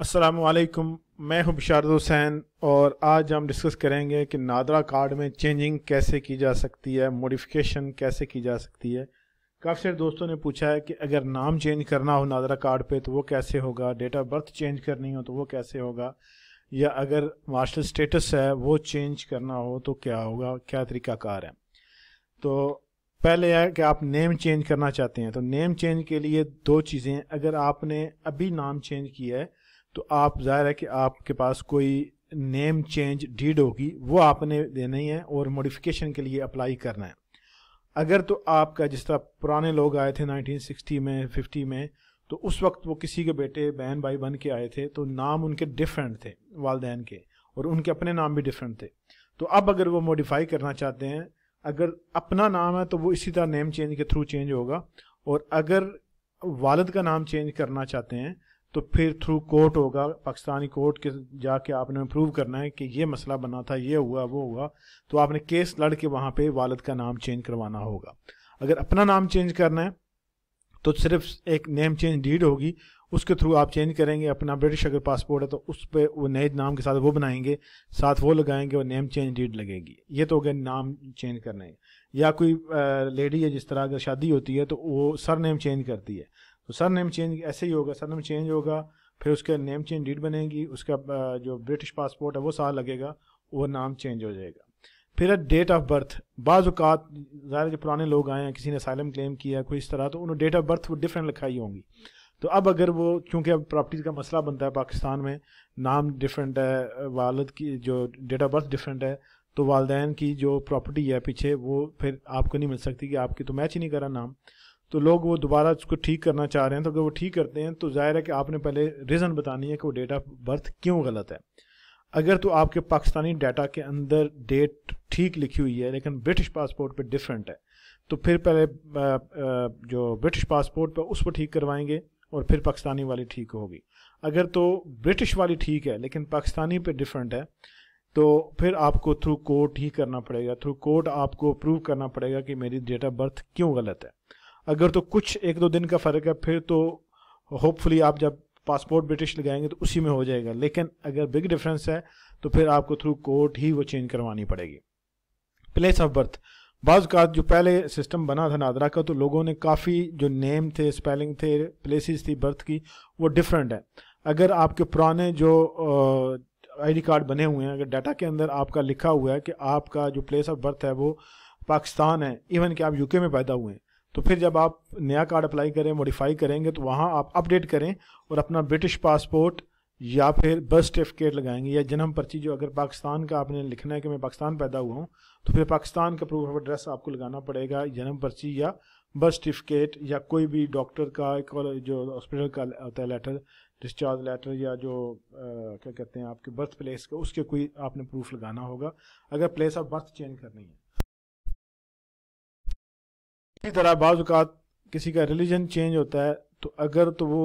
असलकम मैं हूं बिशार हुसैन और आज हम डिस्कस करेंगे कि नादरा कार्ड में चेंजिंग कैसे की जा सकती है मोडिफ़िकेशन कैसे की जा सकती है काफ़ी सारे दोस्तों ने पूछा है कि अगर नाम चेंज करना हो नादरा कार्ड पे तो वो कैसे होगा डेट ऑफ बर्थ चेंज करनी हो तो वो कैसे होगा या अगर मार्शल स्टेटस है वो चेंज करना हो तो क्या होगा क्या तरीकाकार है तो पहले है कि आप नेम चेंज करना चाहते हैं तो नेम चेंज के लिए दो चीज़ें अगर आपने अभी नाम चेंज किया है तो आप जाहिर है कि आपके पास कोई नेम चेंज डीड होगी वो आपने देनी है और मॉडिफिकेशन के लिए अप्लाई करना है अगर तो आपका जिस तरह पुराने लोग आए थे 1960 में 50 में तो उस वक्त वो किसी के बेटे बहन भाई बन के आए थे तो नाम उनके डिफरेंट थे वालदेन के और उनके अपने नाम भी डिफरेंट थे तो अब अगर वो मॉडिफाई करना चाहते हैं अगर अपना नाम है तो वो इसी तरह नेम चेंज के थ्रू चेंज होगा और अगर वालद का नाम चेंज करना चाहते हैं तो फिर थ्रू कोर्ट होगा पाकिस्तानी कोर्ट के जाके आपने प्रूव करना है कि ये मसला बना था ये हुआ वो हुआ तो आपने केस लड़ के वहाँ पे वालद का नाम चेंज करवाना होगा अगर अपना नाम चेंज करना है तो सिर्फ एक नेम चेंज डीड होगी उसके थ्रू आप चेंज करेंगे अपना ब्रिटिश अगर पासपोर्ट है तो उस पर वो नए नाम के साथ वो बनाएंगे साथ वो लगाएंगे और नेम चेंज डीड लगेगी ये तो हो गया नाम चेंज करने या कोई लेडी है जिस तरह अगर शादी होती है तो वो सर नेम चेंज करती है तो सर नेम चेंज ऐसे ही होगा सर नेम चेंज होगा फिर उसके नेम चेंज डीड बनेगी उसका जो ब्रिटिश पासपोर्ट है वो साल लगेगा वो नाम चेंज हो जाएगा फिर है डेट ऑफ बर्थ बाज़ात ज़ाहिर जो पुराने लोग आए हैं किसी ने साइलम क्लेम किया कोई इस तरह तो उन्होंने डेट ऑफ बर्थ वो डिफरेंट लिखाई होंगी तो अब अगर वो क्योंकि अब प्रॉपर्टीज़ का मसला बनता है पाकिस्तान में नाम डिफरेंट है वालद की जो डेट ऑफ बर्थ डिफरेंट है तो वालदेन की जो प्रॉपर्टी है पीछे वो फिर आपको नहीं मिल सकती कि आपकी तो मैच ही नहीं करा नाम तो लोग वो दोबारा उसको ठीक करना चाह रहे हैं तो अगर वो ठीक करते हैं तो जाहिर है कि आपने पहले रीज़न बतानी है कि वो डेट ऑफ बर्थ क्यों गलत है अगर तो आपके पाकिस्तानी डाटा के अंदर डेट ठीक लिखी हुई है लेकिन ब्रिटिश पासपोर्ट पर डिफरेंट है तो फिर पहले जो ब्रिटिश पासपोर्ट पर उसको ठीक करवाएंगे और फिर पाकिस्तानी वाली ठीक होगी अगर तो ब्रिटिश वाली ठीक है लेकिन पाकिस्तानी पे डिफरेंट है तो फिर आपको थ्रू कोर्ट ही करना पड़ेगा थ्रू कोर्ट आपको प्रूव करना पड़ेगा कि मेरी डेट ऑफ बर्थ क्यों गलत है अगर तो कुछ एक दो दिन का फ़र्क है फिर तो होपफुली आप जब पासपोर्ट ब्रिटिश लगाएंगे तो उसी में हो जाएगा लेकिन अगर बिग डिफरेंस है तो फिर आपको थ्रू कोर्ट ही वो चेंज करवानी पड़ेगी प्लेस ऑफ बर्थ बाज़ का जो पहले सिस्टम बना था नादरा का तो लोगों ने काफ़ी जो नेम थे स्पेलिंग थे प्लेसेस थी बर्थ की वो डिफरेंट है अगर आपके पुराने जो आईडी कार्ड बने हुए हैं अगर डाटा के अंदर आपका लिखा हुआ है कि आपका जो प्लेस ऑफ बर्थ है वो पाकिस्तान है इवन कि आप यूके में पैदा हुए हैं तो फिर जब आप नया कार्ड अप्लाई करें मॉडिफाई करेंगे तो वहाँ आप अपडेट करें और अपना ब्रिटिश पासपोर्ट या फिर बर्थ सर्टिफिकेट लगाएंगे या जन्म पर्ची जो अगर पाकिस्तान का आपने लिखना है कि मैं पाकिस्तान पैदा हुआ हूँ तो फिर पाकिस्तान का प्रूफ ऑफ एड्रेस आपको लगाना पड़ेगा जन्म पर्ची या बर्थ सर्टिफिकेट या कोई भी डॉक्टर का एक और जो हॉस्पिटल का होता है लेटर डिस्चार्ज लेटर या जो आ, क्या कहते हैं आपके बर्थ प्लेस का उसके कोई आपने प्रूफ लगाना होगा अगर प्लेस ऑफ बर्थ चेंज करनी है इसी तरह बाज़ात किसी का रिलीजन चेंज होता है तो अगर तो वो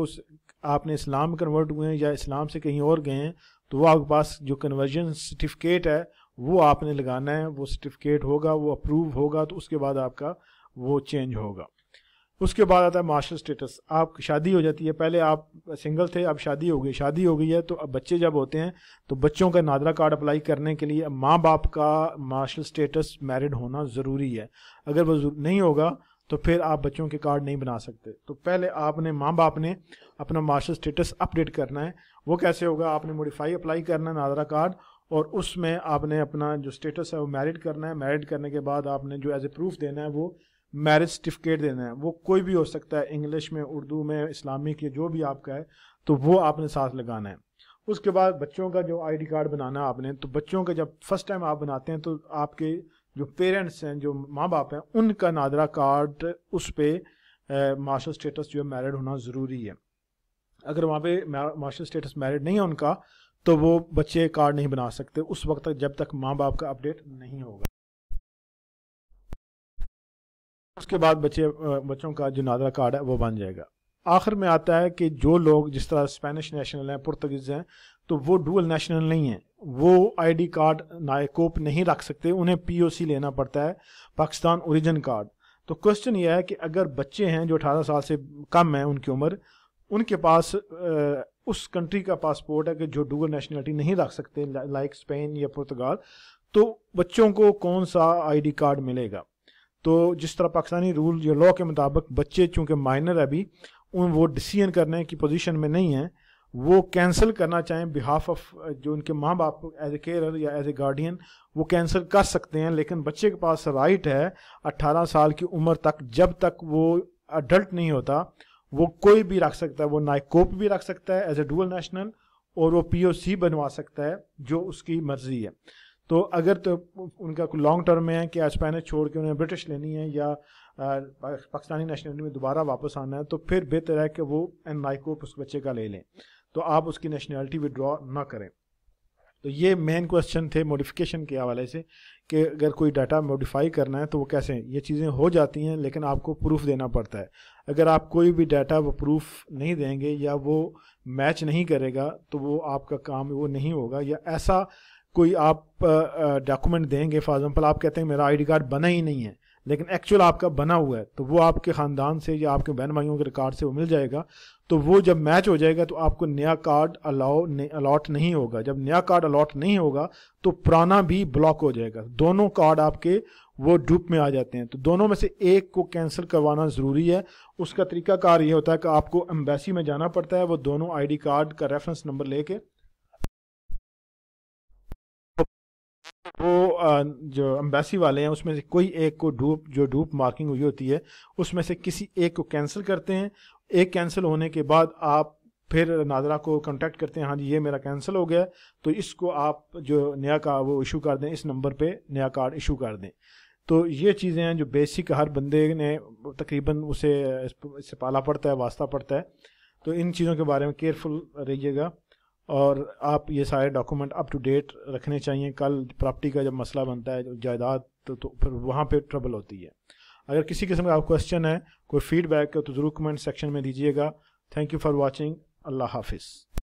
आपने इस्लाम कन्वर्ट हुए हैं या इस्लाम से कहीं और गए हैं तो वो आपके पास जो कन्वर्जन सर्टिफिकेट है वो आपने लगाना है वो सर्टिफिकेट होगा वो अप्रूव होगा तो उसके बाद आपका वो चेंज होगा उसके बाद आता है मार्शल स्टेटस आप शादी हो जाती है पहले आप सिंगल थे अब शादी हो गई शादी हो गई है तो अब बच्चे जब होते हैं तो बच्चों का नादरा कार्ड अप्लाई करने के लिए माँ बाप का मार्शल स्टेटस मैरिड होना ज़रूरी है अगर वो नहीं होगा तो फिर आप बच्चों के कार्ड नहीं बना सकते तो पहले आपने माँ बाप ने अपना मार्शल स्टेटस अपडेट करना है वो कैसे होगा आपने मोडिफाई अप्लाई करना है नादरा कार्ड और उसमें आपने अपना जो स्टेटस है वो मैरिड करना है मैरिड करने के बाद आपने जो एज ए प्रूफ देना है वो मैरिज सर्टिफिकेट देना है वो कोई भी हो सकता है इंग्लिश में उर्दू में इस्लामिक या जो भी आपका है तो वो आपने साथ लगाना है उसके बाद बच्चों का जो आईडी कार्ड बनाना है आपने तो बच्चों का जब फर्स्ट टाइम आप बनाते हैं तो आपके जो पेरेंट्स हैं जो माँ बाप हैं उनका नादरा कार्ड उस पर मार्शल स्टेटस जो है मैरिड होना ज़रूरी है अगर वहाँ पे मार्शल स्टेटस मैरिड नहीं है उनका तो वो बच्चे कार्ड नहीं बना सकते उस वक्त तक जब तक माँ बाप का अपडेट नहीं होगा उसके बाद बच्चे बच्चों का जो नादरा कार्ड है वो बन जाएगा आखिर में आता है कि जो लोग जिस तरह स्पेनिश नेशनल हैं पुर्तगीज़ हैं तो वो डुअल नेशनल नहीं हैं वो आईडी कार्ड नायकोप नहीं रख सकते उन्हें पीओसी लेना पड़ता है पाकिस्तान ओरिजिन कार्ड तो क्वेश्चन ये है कि अगर बच्चे हैं जो 18 साल से कम हैं उनकी उम्र उनके पास उस कंट्री का पासपोर्ट है कि जो डुअल नेशनलिटी नहीं रख सकते लाइक स्पेन या पुर्तगाल तो बच्चों को कौन सा आईडी कार्ड मिलेगा तो जिस तरह पाकिस्तानी रूल या लॉ के मुताबिक बच्चे चूँकि माइनर अभी उन वो डिसीजन करने की पोजीशन में नहीं है वो कैंसिल करना चाहें बिहाफ ऑफ जो उनके माँ बाप एज ए केयर या एज ए गार्डियन वो कैंसिल कर सकते हैं लेकिन बच्चे के पास राइट है 18 साल की उम्र तक जब तक वो अडल्ट नहीं होता वो कोई भी रख सकता है वो नाइकोप भी रख सकता है एज ए डूअल नेशनल और वो पीओसी बनवा सकता है जो उसकी मर्जी है तो अगर तो उनका लॉन्ग टर्म में है कि स्पेनिश छोड़ के उन्हें ब्रिटिश लेनी है या पाकिस्तानी नेशनलिटी में दोबारा वापस आना है तो फिर बेहतर है कि वो एन नाइकोप उस बच्चे का ले लें तो आप उसकी नेशनैलिटी विदड्रॉ ना करें तो ये मेन क्वेश्चन थे मॉडिफिकेशन के हवाले से कि अगर कोई डाटा मॉडिफाई करना है तो वो कैसे है? ये चीज़ें हो जाती हैं लेकिन आपको प्रूफ देना पड़ता है अगर आप कोई भी डाटा वो प्रूफ नहीं देंगे या वो मैच नहीं करेगा तो वो आपका काम वो नहीं होगा या ऐसा कोई आप डॉक्यूमेंट देंगे फॉर एग्जाम्पल आप कहते हैं मेरा आईडी कार्ड बना ही नहीं है लेकिन एक्चुअल आपका बना हुआ है तो वो आपके ख़ानदान से या आपके बहन भाइयों के रिकॉर्ड से वो मिल जाएगा तो वो जब मैच हो जाएगा तो आपको नया कार्ड अलाउ अलाट नहीं होगा जब नया कार्ड अलाट नहीं होगा तो पुराना भी ब्लॉक हो जाएगा दोनों कार्ड आपके वो डुप में आ जाते हैं तो दोनों में से एक को कैंसिल करवाना ज़रूरी है उसका तरीकाकार ये होता है कि आपको एम्बेसी में जाना पड़ता है वो दोनों आईडी कार्ड का रेफरेंस नंबर लेके जो अम्बेसी वाले हैं उसमें से कोई एक को डूप जो डूप मार्किंग हुई होती है उसमें से किसी एक को कैंसिल करते हैं एक कैंसिल होने के बाद आप फिर नादरा को कांटेक्ट करते हैं हाँ जी ये मेरा कैंसिल हो गया तो इसको आप जो नया का वो इशू कर दें इस नंबर पे नया कार्ड इशू कर दें तो ये चीज़ें हैं जो बेसिक हर बंदे ने तकरीबन उसे इससे पाला पड़ता है वास्ता पड़ता है तो इन चीज़ों के बारे में केयरफुल रहिएगा और आप ये सारे डॉक्यूमेंट अप टू डेट रखने चाहिए कल प्रॉपर्टी का जब मसला बनता है जायदाद तो, तो फिर वहाँ पे ट्रबल होती है अगर किसी किस्म का आप क्वेश्चन है कोई फीडबैक है तो ज़रूर कमेंट सेक्शन में दीजिएगा थैंक यू फॉर वॉचिंग अल्लाह हाफिज़